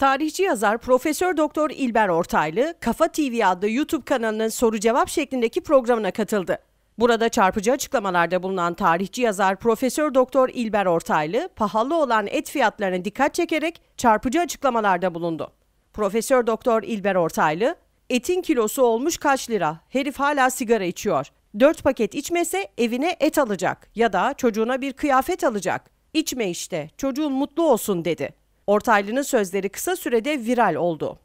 Tarihçi yazar Profesör Doktor İlber Ortaylı, Kafa TV adlı YouTube kanalının soru cevap şeklindeki programına katıldı. Burada çarpıcı açıklamalarda bulunan tarihçi yazar Profesör Doktor İlber Ortaylı, pahalı olan et fiyatlarına dikkat çekerek çarpıcı açıklamalarda bulundu. Profesör Doktor İlber Ortaylı, etin kilosu olmuş kaç lira? Herif hala sigara içiyor. 4 paket içmese evine et alacak ya da çocuğuna bir kıyafet alacak. İçme işte, çocuğun mutlu olsun dedi. Ortaylı'nın sözleri kısa sürede viral oldu.